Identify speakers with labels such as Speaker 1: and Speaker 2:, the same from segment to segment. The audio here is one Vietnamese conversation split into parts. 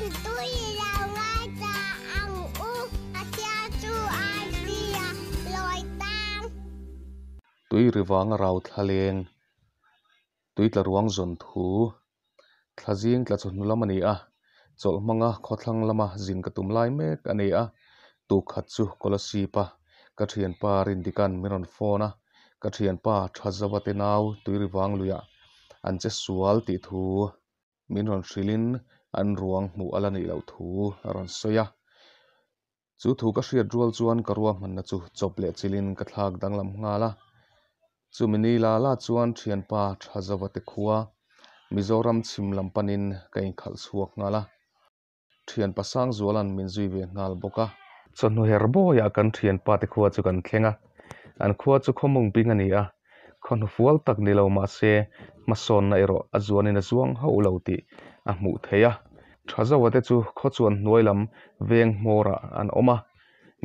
Speaker 1: ตุยริวังราวทะเลงตุยตะรวงจนทูทะเจิงตะจนละมันนี่อะจลมังอะขอทังละมาจินกะตุมไลเมกอันนี้อะตุขัดจุกลสีปะกะเทียนป่ารินดิกันมิรอนฟอนะกะเทียนป่าทะจวัตินาวตุยริวังลุยะอันเจสวลติทูมิรอนชิลิน an ruang mu ala ni lo thu a ron soya chu thu ka hriat rual chuan karua ruam man na chu chop le chilin ka thlak dang lam nga la chu mini la la chuan thian pa tha te khuwa mizoram chim lam panin ka in khal suak nga la thian pa sang zualan min zui ve ngal boka chanu herbo ya kan thian pa te khuwa chu kan thlenga an khuwa chu khomung ping ani a khon fual tak ni lo ma se ma son na ero azuan in azuang ho lo ti a mu theya thazawate chu khochuan hnuailam veng hmawra an awma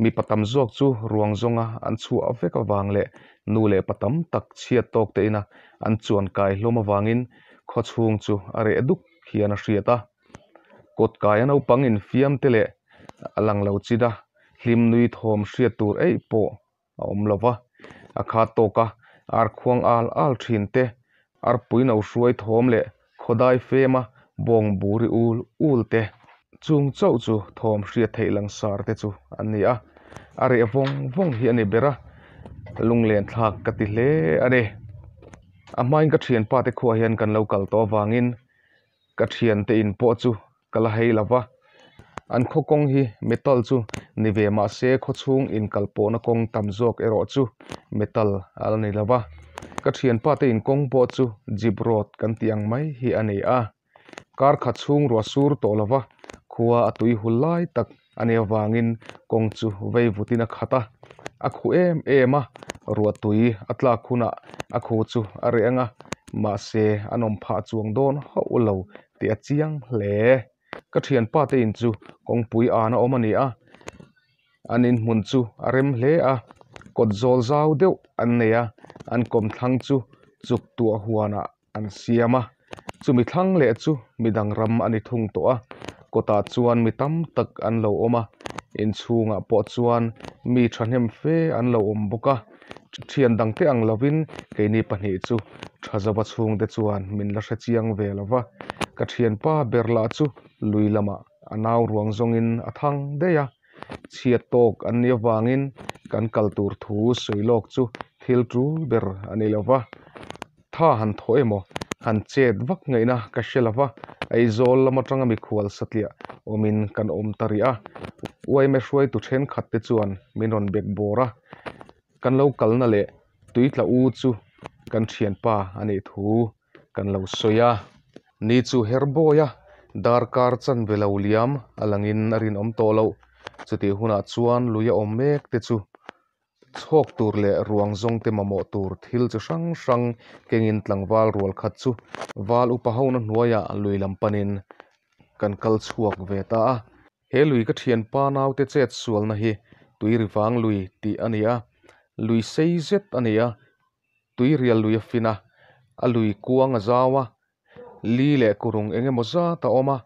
Speaker 1: mi patam zawk chu ruang zonga an chu a vek awang le nu le patam tak chia tok te ina an chuan kai hloma wangin khochhung chu are eduk hian a hriata kot kai an opang in fiam te le alang lo chida hlim nui thom hria tur ei po a om lova a kha toka ar khuang al al thin te ar puin au hruai thom le khodai fema bawng buri ul ul te chung chau chu thawm hriat thei langsar te chu an ni a a re vong vong hi ani bera lunglen thlak ka ti hle ani a main ka thian pa te khuwa hian kan lo kal to wangin ka thian te in po chu kala hei lawa an kho kong hi metal chu nive ma se kho chung in kalpona kong tamjok ero chu metal al ni lawa ka thian pa te in kong po chu jibrot kan tiang mai hi ani a kar kha chung ro sur to lawa khuwa atui hulai tak ane wangin kong chu vei butina khata a khu em ema ro tui atla khuna a khu chu are anga ma se anom pha chuang don ha ulo te chiang hle ka thian pa kong pui ana omani a anin mun chu arem a kot zol zau deu an neya thang chu chuk tu a huana chu mi thlang le chu midang ram ani thung to a ta chuan mi tam tak an lo awma in chhunga ah pawh chuan mi thahnem fe an lo awm bawk a thian dang te ang lovin keini pahnih chu thazawa chhung te chuan min la hre chiang ve lova ka thian pa berla chu lui lama ah. anau ruang zongin athang deya chiat tok an ni wangin kan kaltur thu suilok chu thil tru ber ani lova tha han tho mo. ขันเช็ดวักไงนะก็เชลวาไอ้โซลมาตรงมีขวัลสัตย์อมินกันอมตรีอาวัยเมื่อวยตุเชนขัดติจวนมินอนเบกบัวระกันเล่ากันนั่นเลยตุยตะอูจูกันเชียนป้าอันนี้ทูกันเล่าสวยานี่จูเฮร์โบยาดาร์คาร์ซันเวลาอุลิยามอลังอินนารินอมโตเล่าุดที่หุ่นอัจวนลุยอมเมกติดจู chhok tur le ruang zong te mamo tur thil chu hrang hrang kengin tlangwal rual khat chu wal upa hona hnuaia ah luilam panin kan kal chhuak ve ta a ah. he lui ka thian pa nau te chet sual na hi tui riwang lui ti ania ah. lui sei zet ania tui rial lui fina a lui kuang zawa li le kurung enge moza ta oma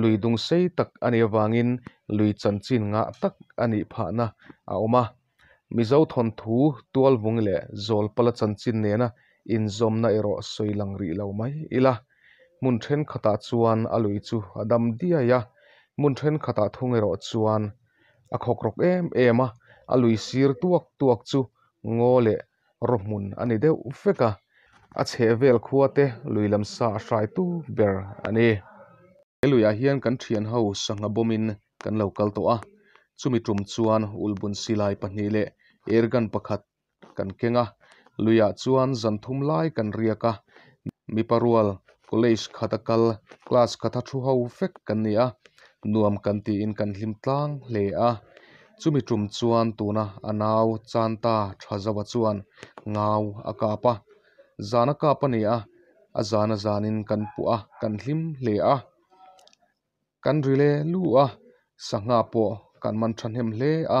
Speaker 1: lui dung sei tak ani wangin lui chanchin nga tak ani phana a oma mizo thon thu tual vung le zol pala chan chin nena in zomna ero soilang ri lo mai ila mun then khata chuan alui chu adam dia ya mun then khata thung ero chuan a khok rok em em a alui sir tuak tuak chu ngole romun ani deuh feka a chhevel khuate luilam sa hrai tu ber ani eluia hian kan thian ho sanga bomin kan lo kal to a chumi tum chuan ulbun silai pahnih leh airgun pakhat kan kenga luia chuan zanthum lai kan riaka mi parual college khatakal class khatha thu ho fek kan ni a nuam kan ti in kan hlim tlang hle a chumi tum chuan tuna anau chanta thazawa chuan ngau akapa zana kapa ni a a zana zanin kan pu a kan hlim hle a kan rile lu a sanga po kan man than hem hle a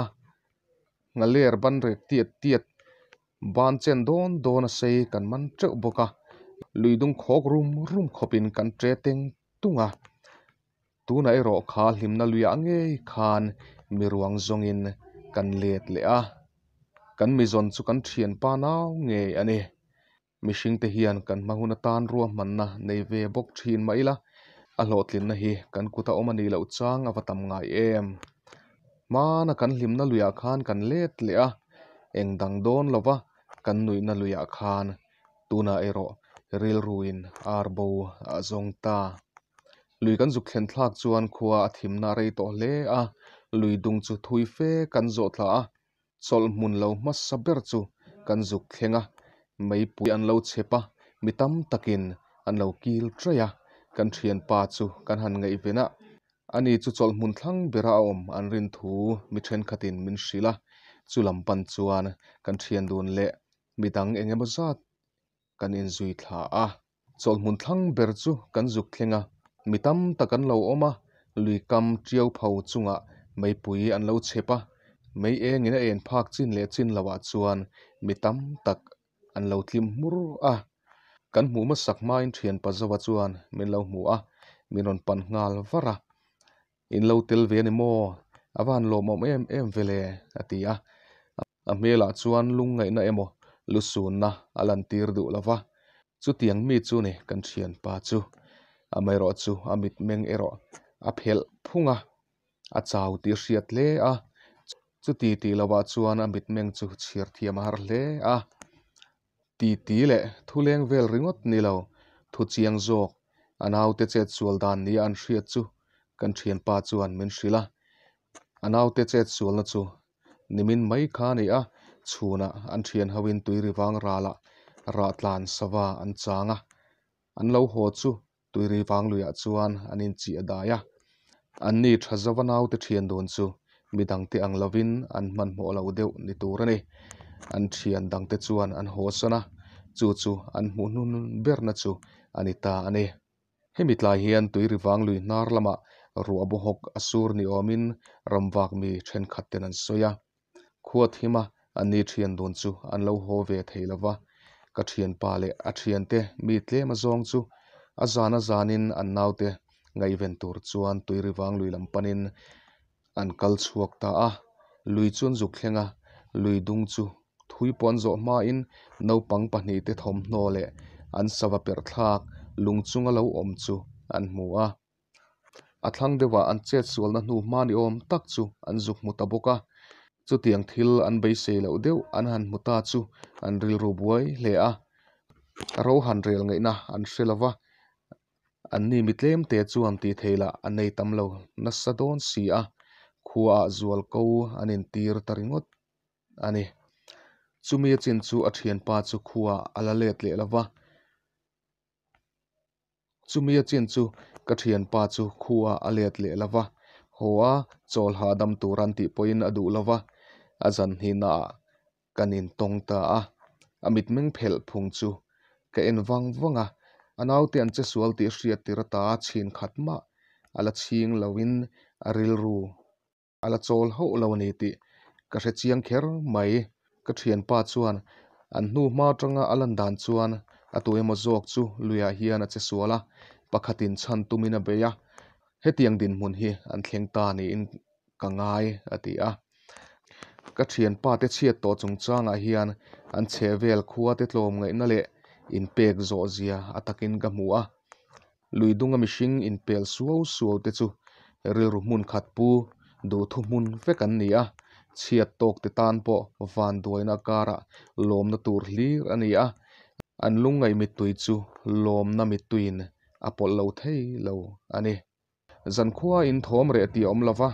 Speaker 1: นาเลียรบันเรียกตีตีบานเชนโดนโดนเซกันมันเจ้บุกะลุยดุงคอกรุมรุมขบินกันเจเต็งตุงะตูนไอรอคาลิมนาลุยอังเอยคานมีรวงจงอินกันเลียดเลอะกันมีจนสุกันเชียนปานาวเงยอันเอมีสิงเตียนกันมาหุนตานรัวมันนะในเวบกชีนไม่ละอโลตินนะฮีกันกุตาอมานีเลวจ้างอวตารไงเอ็ม hmana kan hlimna luiah khan kan let leh a eng dang dawn lova kan nuihna luiah khan tuna ero, ril ruin, arbo ah ta lui kan zuk thlen thlak chuan khua a thimna rei tawh hle a lui dung chu thui fe kan zawh thla a cholh hmun lo hmasa ber chu kan zuk thlenga meipui an lo chepa mitam takin an lo kil treya kan thian pa chu kan han ngei vena Ani chu chol mun thang bera om an rin thu mi thren khatin min shila chu lam kan thian le mi enge ma kan in zui tha a chol kan zuk thlenga mi tam oma pui an mei e le lawa tak an kan min in lo tel ve ni maw avan lo mom em em vele atia a mela chuan lung ngai na emo lu sun na alan tir du lova chu tiang mi chu ni kan thian pa chu amai ro chu amit meng ero a phel phunga a chau ti hriat le a chu ti ti lova chuan amit meng chu chhir thiam har hle a ti ti le thuleng vel ringot ni lo thu chiang zawk anaute che chual dan ni an hriat chu กันเชียนป้าจวนมินสิลาอนาคตจเจ็ดส่วนละู่นิมินไม่ขานี่อ่ะชูนะอันเชียนฮาวินตุยริวังราละราตลานสวาอันจางะอันเลาหัวจูตุยริวังลุยจวนอันอินจีอดายะอันนี้ทัศวนาวเตเชียนโดนจูมีดังเตอังลาวินอันมันโมลาอดเดวนิตูรนี่อันเชียนดังเตจวนอันหัวสนะจูจูอันมุนุนเบิร์นจูอันอิตาอันนี้ให้มิตดลายเฮียนตุยริวังลุยนารลมา ruabawhawk asur ni awmin ramwak mi ṭhen khatten an soya khuat hima ani ṭhian dun chu an lo ho ve thei lova ka ṭhian pa le a ṭhian te mi tlem a zawng chu a zan a zanin an naute ngai ven tur chuan tui riwang lui lam panin an kal chuak ta a lui chun zuk thlenga lui dung chu thui pon zo ma in no pang pahnih te thom hno le an sava per thlak lung chunga lo om chu an mua a a thlang dewa an chet sual na hnu hma ni awm tak chu an zuk muta boka chu tiang thil an bei se lo deuh an han muta chu an ril ru buai hle a ro han rel ngei na an hrelowa an ni mitlem te chu am ti theila an nei tam lo na sa don si a khua zual ko an in tir taringot ani chumi chin chu a thian pa chu khua ala let le lawa chumia chin chu ka thian pa chu khuwa alet le lova hoa chol ha dam turan ti poin adu lova azan hina kanin ta a amit meng phel phung chu ka en wang wanga anau te an che sual ti hriat tira ta chin khatma ala ching lovin aril ru ala chol ho lo ni ti ka hre chiang kher mai ka thian pa chuan an nu ma tanga alan dan chuan atu emo zok chu luya hiana che suala pakhatin chan tumina beya hetiang din mun hi an thleng ta ni in kangai atia ka thian pa te chhia to chung changa hian an chevel khuwa te tlom ngai na le in pek zo zia atakin ga muwa luidunga mishing in pel suo suo te chu ril mun khat pu mun fe kan nia chhia tok te tan po van duaina kara na tur hlir ania an ngay mít tui chú, lòm na mít mi tuin apol lo thei lo ani zan khuwa in thom rẻ ti om lova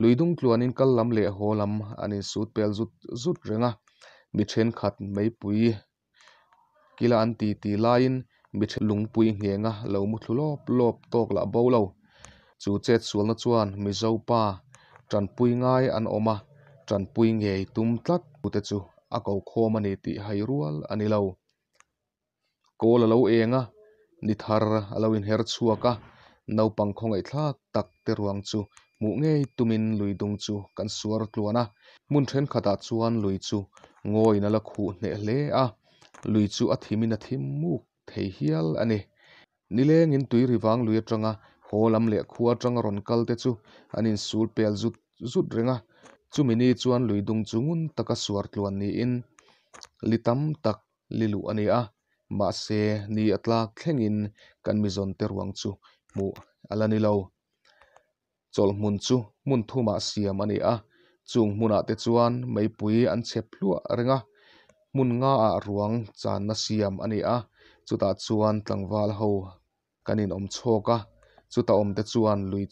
Speaker 1: luidung tluan in kal lam le holam ani sut pel zut zut renga mít then khát mai pui kila an ti ti lain mi then lung pui ngenga lo mu thulop lop tok la bo lo chú chết chual na chuan mi zo pa tran pui ngay an oma tran pui ngei tum tlak pute chu a ko khom ani ti hay rual anh lo kol alaw eanga nithar alaw in her chua ka nau pang khong ai tha tak te ruang chu mu nge tumin luidung chu kan suar tluana mun then khata chuan lui chu ngoi na la khu ne le a lui chu a thimin a thim mu thei hial ani nileng in tui riwang lui atanga holam le khu atanga ron kal te chu anin sul pel zut zut renga chumini chuan luidung chungun taka suar tluan ni in litam tak lilu ania maase ni atla khengin kan mi zon te ruang chu mu ala ni chol mun chu mun thu ma sia mani a chung muna te chuan mai pui an chep lua renga mun nga a ruang chan na siam ani a chuta chuan tlangwal ho kanin om choka chuta om te chuan lui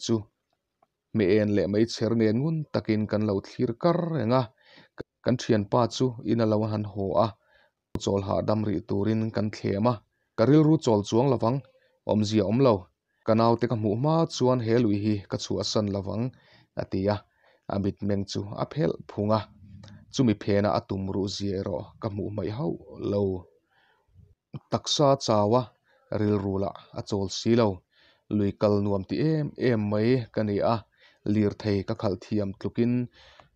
Speaker 1: me en le mai cher ngun takin kan lo thir kar renga kan thian pa chu in a lo chawl ha dam rih turin kan thlem a ka ril ru chawl chuang lovang awm zia awm lo kanau te ka hmuh hma chuan he lui hi ka chu a san lovang a ti a a mit meng chu a phelh phung a chumi phena a tum ruh zia erawh ka hmuh mai ho lo taksa chawa ril rula a chawl si lo lui kal nuam ti em em mai ka ni a lir thei ka khalh thiam tlukin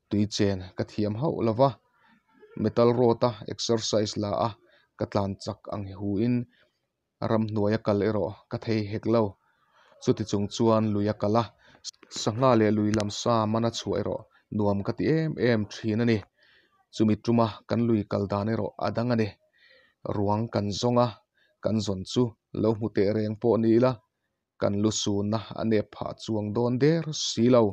Speaker 1: tui chen ka thiam ho lova metal rota exercise la a ka tlan chak ang hi huin ram hnuaia kal erawh ka thei hek lo chu ti chung chuan luia kala sangha le lui lam sa mana chu erawh nuam ka ti em em thin ani chumi tuma kan lui kal dan erawh adang ani ruang kan zonga kan zon chu lo mu te reng pawh ni la kan lu sun na ane pha chuang don der si lo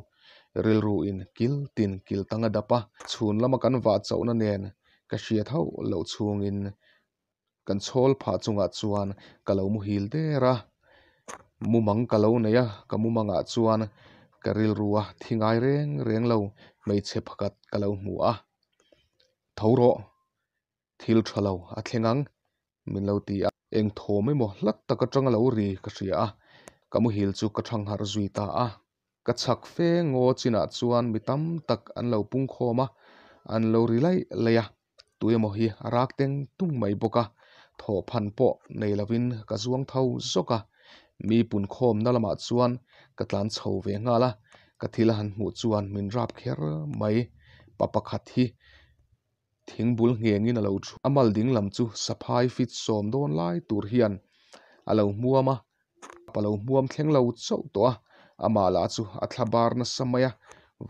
Speaker 1: ril ru in kil tin kil tanga dapa chhun lama kan wa chauna nen ka hria tho lo chung in kan chhol pha chunga chuan kalo mu hil dera mu mang kalo neya ka mu manga chuan ka ril ruwa thingai reng reng lo mai che phakat kalo mu a thoro thil thalo a thlengang min lo ti a eng tho mai mo lak taka tanga lo ri ka hria a kamu hil chu ka thang har zui ta a ka chak fe ngo china chuan mitam tak an lo pung khawma an lo ri lai leya tuimaw hi rak teng tung mai boka thaw phan pawh nei lovin ka zuang tho zoka mi pun khawm na lama chuan ka tlan chho ve nga la ka thila han hmu chuan min rap kher mai papakhat hi thingbul ngengin alo thu amal ding lam chu saphai fit som don lai tur hian alo muama palo muam thleng lo chau to a ama la chu a thlabar na samaya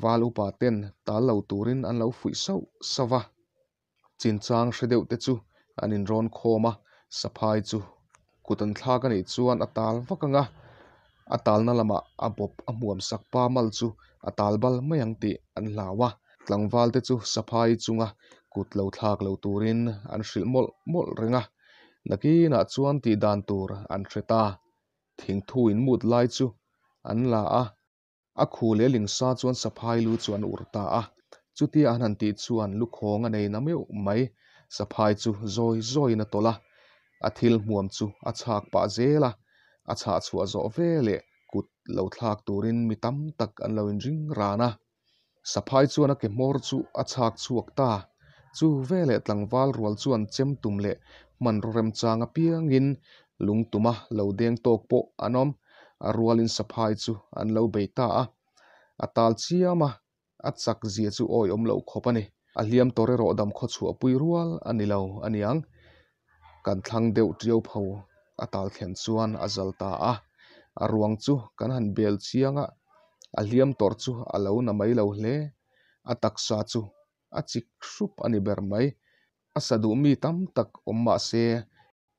Speaker 1: valu pa ten ta lo turin an lo fui so sawa chin chang hredeuh te chu an in ron khoma saphai chu kutan thla ka nei chuan atal vakanga atalna lama abop amuam sakpa mal chu atalbal mayang ti an lawa tlangwal te chu saphai chunga kut lo thlak lo turin an hril mol mol renga naki na chuan ti dan tur an threta thing thu in mut lai chu อันลาอะอาคูเลลิงซาจวนสะพายลูจวนอุรตาอะจุติอันันติจวนลูกหงอันในน้ำเอวไม่สะพายจูจอยจอยนัตโตละอาทิลม่วมจูอาชากปะเจละอาชาชัวโซเวเลกุดเหลาทากตูรินมิตัมตักอันเลวินริงรานะสะพายจวนอักเกมอร์จูอาชากชวกตาจูเวเลตังวาลรวลจวนเจมตุมเลมันรเรมจางอเปียงอินลุงตุมะเหลาเดียงตกโปอานอม arualin sapai chu an lo be ta a atal chia ma achak zia chu oi om lo khopani aliam tore ro dam kho chu apui rual anilo aniang kan thlang deu triau pho atal khen chuan azal ta a arwang chu kan han bel chianga asadu mi tak omma se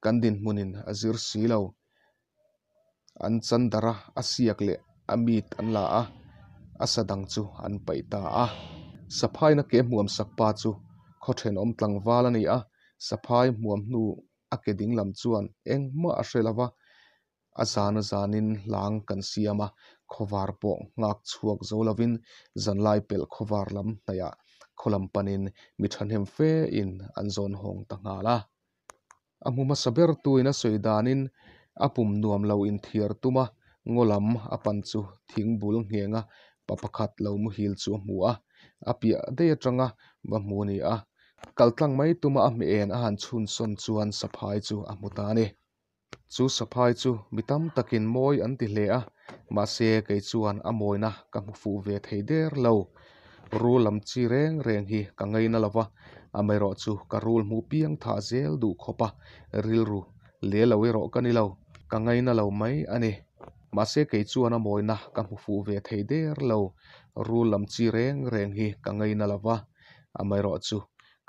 Speaker 1: kandin munin azir an chan dara a siak le a mi t an la a a sa dang chu an pai ta a saphai na ke muam sak pa chu kho then om tlang wal ani a saphai muam nu a e n g lam chuan e n zanin lang kan siama khovar po n g a v i n mi than hem fe in an zon a pum nuam lo in thlir tuma ngolam a pan chu thing bul ngenga pa pakhat lo mu hil chu mu a a pia de atanga ba mu ni a kaltlang mai tuma a mi en a han chhun som chuan saphai chu a muta ni chu saphai chu mitam takin moi an ti hle a ma se kei chuan a moina ka mu fu ve thei der lo ru lam chi reng reng hi ka ngei na lova amero chu ka rul mu piang tha zel du khopa ril ru le lo ero kanilo ka ngày na lo mai ani mase ke chuan a mawi na ka hmu fu ve thei der lo rul lam chi reng reng hi ka ngai na lova amai ro chứ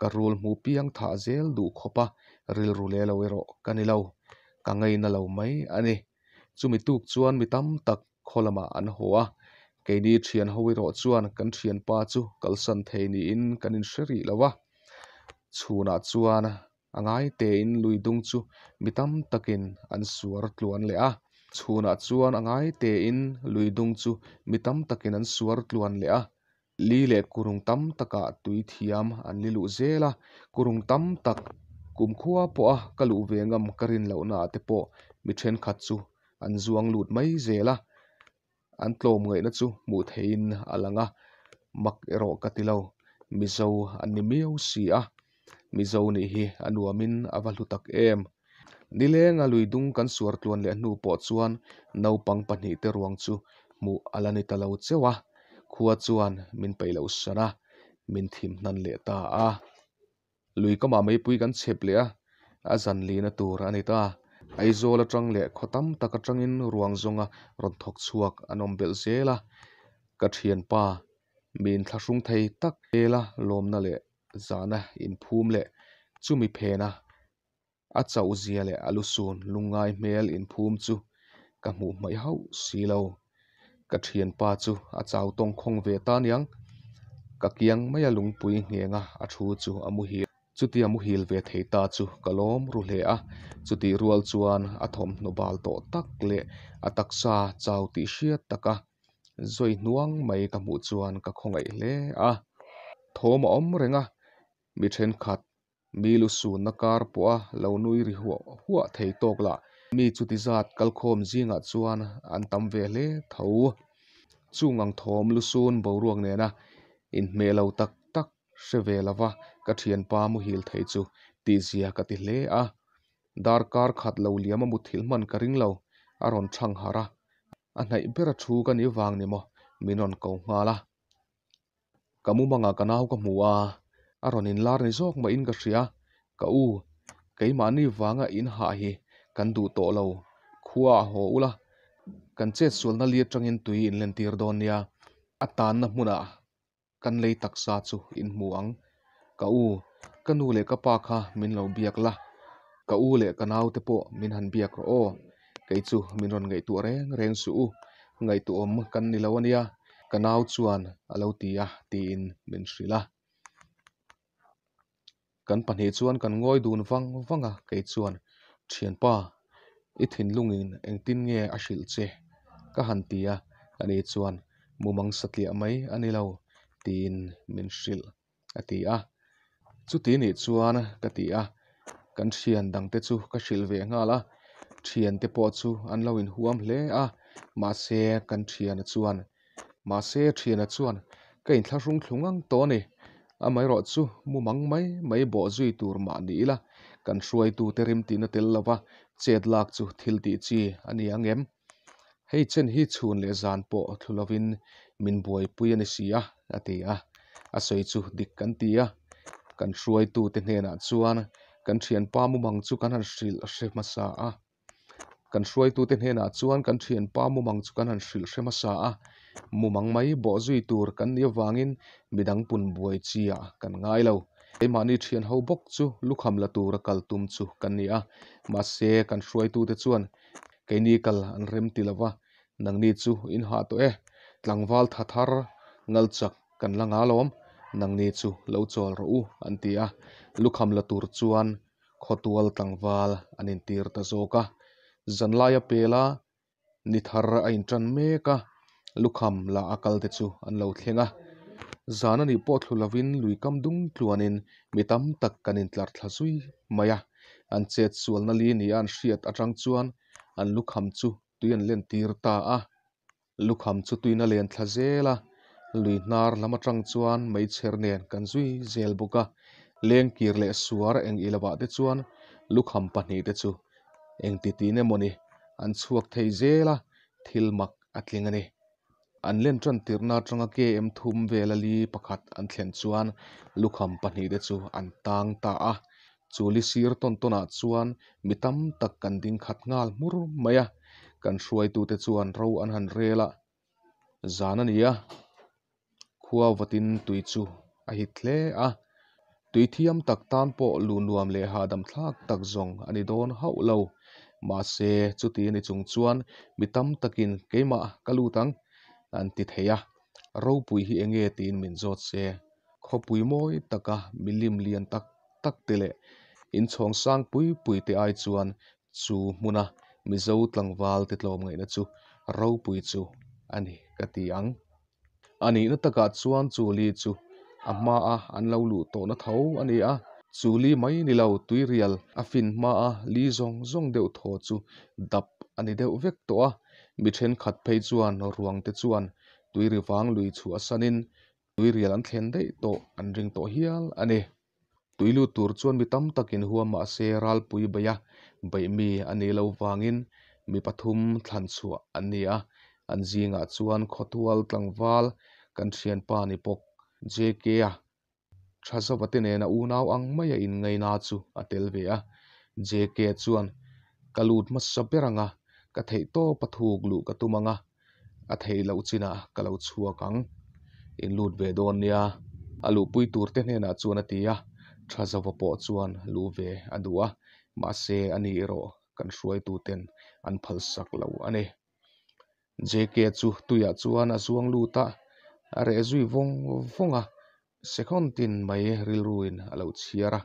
Speaker 1: ka rul mu piang tha zel du khopa ril rule lo ero kani lâu ka ngày na lâu mai ani chu mi tuk chuan mi tam tak làm an hoa cái ke ni thian hoi ro chuan kan thian pa chu kalsan thei ni in kan in sheri lova chuna chuan a ngai te in lui dung chu mitam takin an suar tluan le a chhunah chuan a ngai te in lui dung chu mitam takin an suar tluan le a li le kurung tam taka tui thiam an li lu zela kurung tam tak kum khuwa po a kalu vengam karin lo na te po mi then khat chu an zuang lut mai zela an tlom ngai na chu mu thein alanga mak ero katilo mizo an ni miu si a mizo ni hi anuamin avalu tak em nile nga luidung kan suar tluan le nu pawh chuan nopang pahnih te ruang chu mu alani talo chewa khua chuan min peilo sana min thim hnan le ta a lui ma mai pui kan chep le a a li na tur ani ta ai zawl atang le khotam tak atangin ruang zonga ron thok chuak anom bel zela ka thian pa min thlasung thei tak ela lomna le zana in phum le chumi phena a chau zia le alu sun lungai mel in phum chu ka mu mai hau silo ka thian pa chu a chau tong khong ve ta niang ka kiang mai a lung pui ngenga a thu chu amu hi chuti amu hil ve thei ta chu kalom ru le a chuti rual chuan a thom nobal to tak le atak sa chau ti hriat taka zoi nuang mai ka mu chuan ka khongai le a thom om renga mi then khat mi lu sun na kar pawh a lo nui ri huwa huwa thei tok la mi ti zat kalkhom zinga chuan an tam ve hle tho chungang thom lu sun bo ruang ne na in me lo tak tak se ve lawa ka thian pa mu hil thei chu ti zia ka ti hle a dar kar khat lo liam mu thil man ka ring lo aron thang hara a nai bera thu ka ni wang ni mo minon ko ngala kamu manga kana ho ka mu a a rawn in lar ni zawk ma in ka hria ka u keimah ni vanga in hah hi kan duh tawh lo khua a haw ula kan chet sualna lia tangin tui in len tir dawn nia a tan na hmunah kan lei taksa chu in muang, ang ka u kanu le ka pa kha min lo biak la ka u le ka nau te po min han biak ro o kei chu min ron ngei tu reng reng su u ngai tu om kan ni lo ania ka nau chuan alo ti ti in min hrila kan pahnih chuan kan ngawi dun vang vanga à, kei chuan thianpa i thin lungin engtin nge a à hrilh che ka han ti a à, ani chuan mumang satliah mai ani lo tin min hrilh a ti a chuti nih chuan ka ti a kan thian dang te chu ka hrilh ve ngal a thian te pawh chu an lo in huam hle a ma se kan thian a chuan ma se thian a chuan ka in thla hrung thlung ang tawh ani amai ro chu mu mang mai mai bo zui tur ma ni la kan shuai tu terim ti na tel lawa chet hei chen hi chun le zan thulawin min boy pui ani si a ati a kan ti a kan kan thian pa kan han shil a kan shuai tu te kan thian pa kan han shil she mang mai bawh zui tur kan ei awangin midang pun buai chia kan à, ngai lo mani thian ho bawk chu lukham la tur kal tum chu kan ni a ma se kan hruai tu te chuan keini kal an rem ti lova nangni chu in ha to e tlangwal thathar ngalchak kan langa lawm nangni chu lo chawl ro u an ti a lukham la tur chuan khotual tlangwal an in tir ta zawka zanlaia pela nithar a in tan mek a lukham la akal te chu an lo thlenga zan po thlu lovin lui kam dung tluanin mitam tak kanin tlar thla zui mai a an chet na li ni an hriat atang chuan an lukham chu tui an len tir ta a lukham chu tuina len thla zela lui nar lama tang chuan mai cher nen kan zui zel buka leng kir le suar eng ilawa te chuan lukham pahni te chu eng ti ti ne moni an chuak thei zela thilmak atling ani a n l e n t r a n t i r n a t r a n g a k e t u m e l a l i p a k a t a n t u d s i r t o t o n a c t a k k a n d k h a m u r u a y n s h t u t e c u a n r a z a i h u a t i n t u i c h a h l e a t u i t h i a m t a k t a n p o l u n u a m l e h a d a m t h a n i d o s an ti thei a à, ro pui hi enge tin min zot se kho pui moi taka à, milim lian tak tak te le in chhawng sang pui pui te ai chuan chu muna mizo tlangwal te tlawm ngai na chu ro pui chu ani ka ti ang ani na taka chuan chu li chu amma à, a an lo lu to na tho ani a chu li mai ni lo tui rial a fin ma a li zong zong deuh tho chu dap ani deuh vek to a mi then khat phei chuan ruang te chuan tui ri wang lui chu a sanin tui rial an thlen dei to an ring to hial ani tui lu tur chuan mi tam takin huama a ah se ral pui baya bai mi ani lo wangin mi pathum thlan chu ania an zinga ah chuan khotwal tlangwal kan thian pa ni pok jk a thasavate nen na unau ang mai a in ngaina chu atel ve a jk chuan kalut ma saperanga kathay to pathoog loo gato ma nga kathay lauchina ka lauch hua kang in lood we doon ya alu pui turten e naa zuwa na ti ya chaza wapoo zuwan loo we a duwa maa se an iiro kan shuwa i tu ten an phalsak lau ane jakea zu tuya zuwa na zuwa nga ta aree zui vong vong a tin maye ril roo in alauch hiya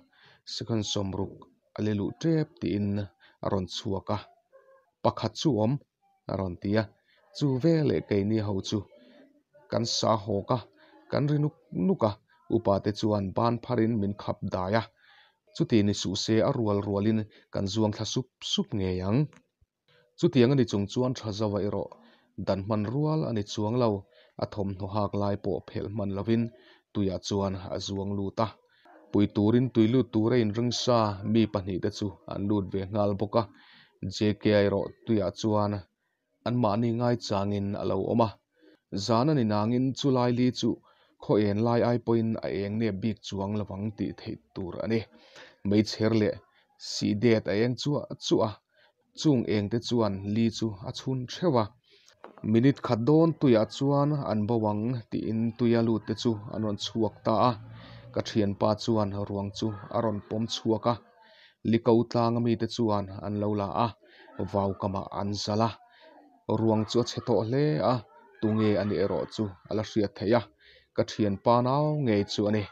Speaker 1: somruk alilu depti in a ron ปักขัดซูอมรอนเตียจูเวลเกนีเหาจูกันสาหกะกันรินุนุกะอุปาเตจวนบานพารินมินขับดายะจุที่นิสูเสียรัวรัวลินกันจวงทะซุบสุบเงียงจุทียงอันนจงจวนทะจวัยรอดันมันรัวลอันนิจวงเลาอธมโนหักลายปอเพลมันลวินตุยจวนอจวงลูตะปุยตูรินตุยลูตูเรินรังซามีปัญหาเดจูอันลูดเวงาลปกะ JKI ro tuya chuan an ma ni ngai changin alo oma zana ni nangin chulai li chu kho en lai ai point a eng ne big chuang lawang ti thei tur ani mei cher le si det a eng chu a chu a chung eng te chuan li chu a chun thewa minit khadon tuya chuan an bawang ti in tuya lut te chu anon chuak ta a ka thian pa chuan ruang chu aron pom chuaka likau tlang mi te chuan an lo la a vau kama an zala ruang chu che to hle a tunge ani ero chu ala hria theya ka thian pa nau nge chu ani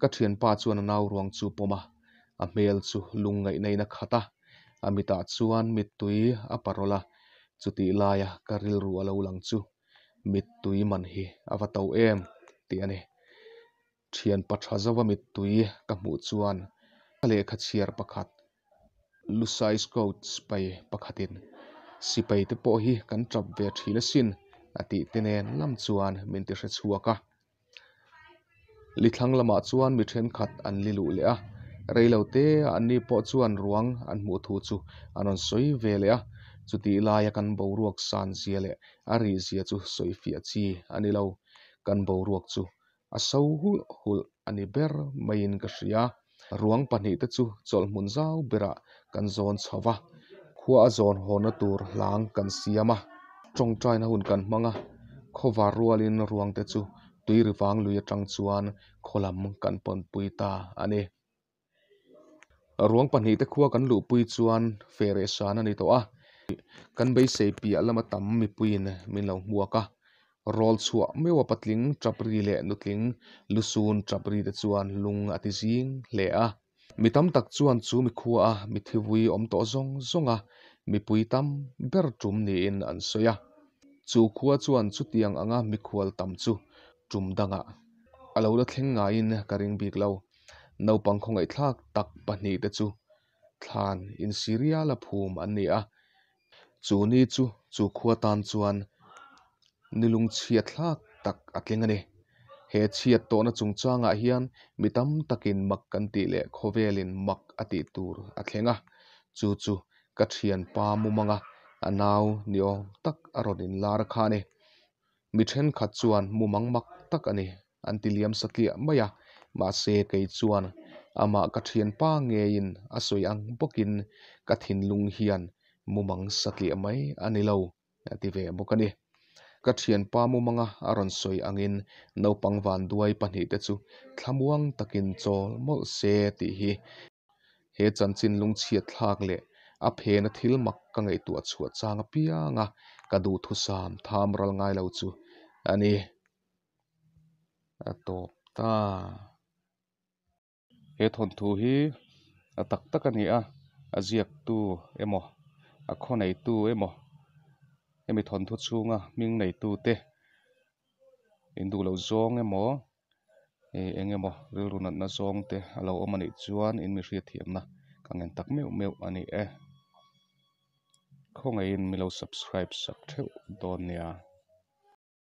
Speaker 1: ka thian pa chuan nau ruang chu poma a mel chu lungai nei na khata amita chuan mit tui a parola chuti laia karil ru alo lang chu mit tui man hi avatau em ti ani thian pathazawa mit tui ka hmu chuan le khatsiar pakhat Lusai Scouts spai pakhatin sipai te po hi kan trap ve thila sin ati tenen lam chuan min ti hre chuaka lithlang lama chuan mi then khat an lilu lu le a reilo te an ni chuan ruang an mu thu chu anon soi ve le a chuti laia kan boruak ruak san ziale le a zia chu soi fia chi anilo kan boruak ruak chu a hul hul ani ber mai ka hria ruang pahnih te chu chawlhmun zau bera kan zawn chhova khua a zawn tur hlang kan siama tawngṭaina hun kan hmanga khovar rualin ruang te chu tui rivang lui atang chuan kholam kan pawnpui ta ani ruang pahnih te khua kan lupui chuan fere san ani to a kan bei sei pi alama tam mipuin min lo hmuaka rol chua mewa patling chapri le nutling lusun chapri de chuan lung ati jing le a mitam tak chuan chu mi khu a mi thiwi om to zong zonga mi pui tam ber tum ni in an soya chu khuwa chuan chu tiang anga mi khwal tam chu tum danga alo la thleng nga in karing bik lo no pang khong ai thak tak pa ni te chu than in siria la phum an ni a chu ni chu chu khuwa tan chuan nilung chia thla tak akeng ane he chia to na chung chang a hian mitam takin mak kan ti le khovelin mak ati tur akhenga chu chu ka thian pa mu manga anau nio tak aronin lar khane mi then kha chuan mu mang mak tak ane antiliam sakia maya ma se kei ama ka thian pa nge bokin ka thin mumang sakli mai anilo ati ka thian pa mu manga aron soi angin no pangwan duai pahnih te chu thlamuang takin chawl mawh se tih hi he chanchin lung chiat thlak leh a phen a thil mak ka ngei tu a chhuat changa pianga ka du thu sam tham ral ngai lo chu ani a top ta he thon thu hi a tak tak ani a a ziak tu emo a khonei tu emo emi thon thu chunga ming nei tu em indu lo zong emo e engemo ril runat na zong te alo omani chuan in mi hriat thiam na kangen tak meu anh ani e khongai in mi lo subscribe subscribe đón nha